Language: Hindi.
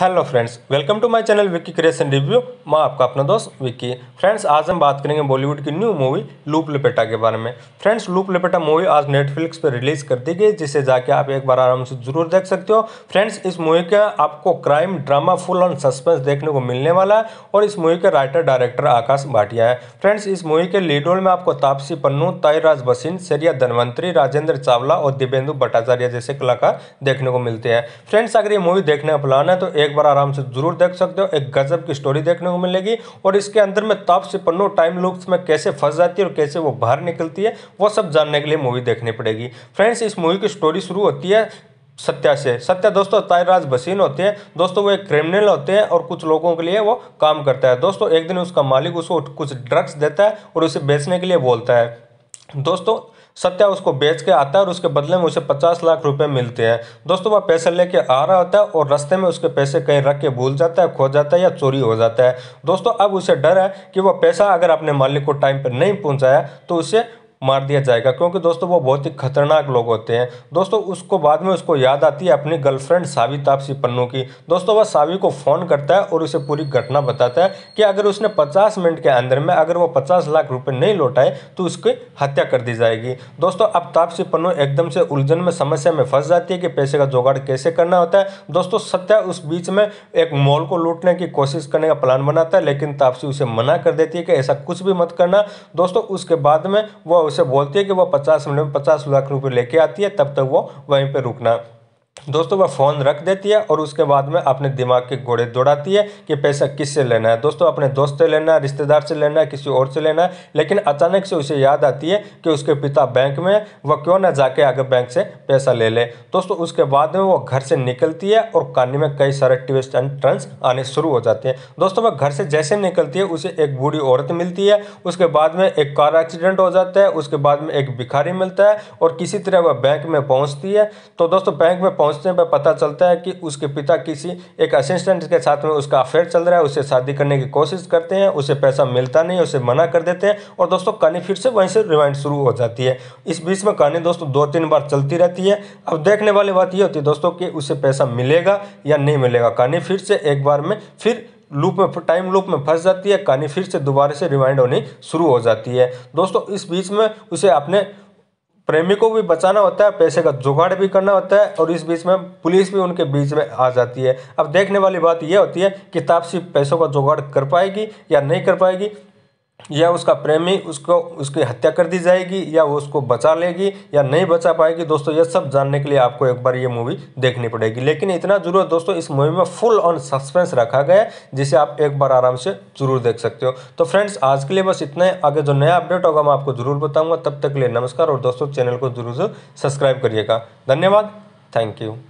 hello friends welcome to my channel Vicky creation review मैं आपका अपना दोस्त विक्की फ्रेंड्स आज हम बात करेंगे बॉलीवुड की न्यू मूवी लूप लपेटा के बारे में फ्रेंड्स लूप लपेटा मूवी आज नेटफ्लिक्स पर रिलीज कर दी गई जिसे जाके आप एक बार आराम से जरूर देख सकते हो फ्रेंड्स इस मूवी का आपको crime drama full on suspense देखने को मिलने वाला है और इस मूवी के राइटर डायरेक्टर आकाश भाटिया है फ्रेंड्स इस मूवी के लीड रोल में आपको तापसी पन्नू ताईराज बसिन सरिया धनवंतरी राजेंद्र चावला और दिबेंदु भट्टाचार्य जैसे कलाकार देखने को मिलते हैं फ्रेंड्स अगर ये मूवी देखने का प्लान है तो एक एक बार आराम से जरूर देख सकते हो एक गजब की स्टोरी देखने को मिलेगी और इसके अंदर में ताप से पन्नो टाइम लुक्स में कैसे फंस जाती है और कैसे वो बाहर निकलती है वो सब जानने के लिए मूवी देखनी पड़ेगी फ्रेंड्स इस मूवी की स्टोरी शुरू होती है सत्या से सत्या दोस्तों तायराज भसीन होते हैं दोस्तों वो एक क्रिमिनल होते हैं और कुछ लोगों के लिए वो काम करता है दोस्तों एक दिन उसका मालिक उसको कुछ ड्रग्स देता है और उसे बेचने के लिए बोलता है दोस्तों सत्या उसको बेच के आता है और उसके बदले में उसे पचास लाख रुपए मिलते हैं दोस्तों वह पैसे लेके आ रहा होता है और रास्ते में उसके पैसे कहीं रख के भूल जाता है खो जाता है या चोरी हो जाता है दोस्तों अब उसे डर है कि वह पैसा अगर अपने मालिक को टाइम पर नहीं पहुँचाया तो उसे मार दिया जाएगा क्योंकि दोस्तों वो बहुत ही खतरनाक लोग होते हैं दोस्तों उसको बाद में उसको याद आती है अपनी गर्लफ्रेंड सावी तापसी पन्नू की दोस्तों वह सावी को फ़ोन करता है और उसे पूरी घटना बताता है कि अगर उसने पचास मिनट के अंदर में अगर वो पचास लाख रुपये नहीं लौटाए तो उसकी हत्या कर दी जाएगी दोस्तों अब तापसी तो पन्नू एकदम से उलझन में समस्या में फंस जाती है कि पैसे का जोगाड़ कैसे करना होता है दोस्तों सत्या उस बीच में एक मॉल को लूटने की कोशिश करने का प्लान बनाता है लेकिन तापसी तो उसे मना कर देती है कि ऐसा कुछ भी मत करना दोस्तों उसके बाद में वह उसे बोलती है कि वह पचास मिनट में पचास लाख रुपये लेके आती है तब तक वो वहीं पर रुकना दोस्तों वह फ़ोन रख देती है और उसके बाद में अपने दिमाग के घोड़े दौड़ाती है कि पैसा किससे लेना है दोस्तों अपने दोस्त से लेना है रिश्तेदार से लेना है किसी और से लेना है लेकिन अचानक से उसे याद आती है कि उसके पिता बैंक में वह क्यों ना जाके आगे बैंक से पैसा ले ले दोस्तों उसके बाद में वो घर से निकलती है और कहानी में कई सारे ट्विस्ट एंड ट्रंस आने शुरू हो जाते हैं दोस्तों वह घर से जैसे निकलती है उसे एक बूढ़ी औरत मिलती है उसके बाद में एक कार एक्सीडेंट हो जाता है उसके बाद में एक भिखारी मिलता है और किसी तरह वह बैंक में पहुँचती है तो दोस्तों बैंक में पहुंचने पर पता चलता है कि उसके पिता किसी एक असिस्टेंट के साथ में उसका अफेयर चल रहा है उसे शादी करने की कोशिश करते हैं उसे पैसा मिलता नहीं उसे मना कर देते हैं और दोस्तों कहानी फिर से वहीं से रिवाइंड शुरू हो जाती है इस बीच में कहानी दोस्तों दो तीन बार चलती रहती है अब देखने वाली बात यह होती है दोस्तों कि उसे पैसा मिलेगा या नहीं मिलेगा कहानी फिर से एक बार में फिर लूप में टाइम लूप में फंस जाती है कहानी फिर से दोबारा से रिवाइंड होनी शुरू हो जाती है दोस्तों इस बीच में उसे अपने प्रेमी को भी बचाना होता है पैसे का जुगाड़ भी करना होता है और इस बीच में पुलिस भी उनके बीच में आ जाती है अब देखने वाली बात यह होती है कि तापसी पैसों का जुगाड़ कर पाएगी या नहीं कर पाएगी या उसका प्रेमी उसको उसकी हत्या कर दी जाएगी या वो उसको बचा लेगी या नहीं बचा पाएगी दोस्तों ये सब जानने के लिए आपको एक बार ये मूवी देखनी पड़ेगी लेकिन इतना जरूर दोस्तों इस मूवी में फुल ऑन सस्पेंस रखा गया है जिसे आप एक बार आराम से जरूर देख सकते हो तो फ्रेंड्स आज के लिए बस इतना ही आगे जो नया अपडेट होगा मैं आपको जरूर बताऊँगा तब तक के लिए नमस्कार और दोस्तों चैनल को जरूर सब्सक्राइब करिएगा धन्यवाद थैंक यू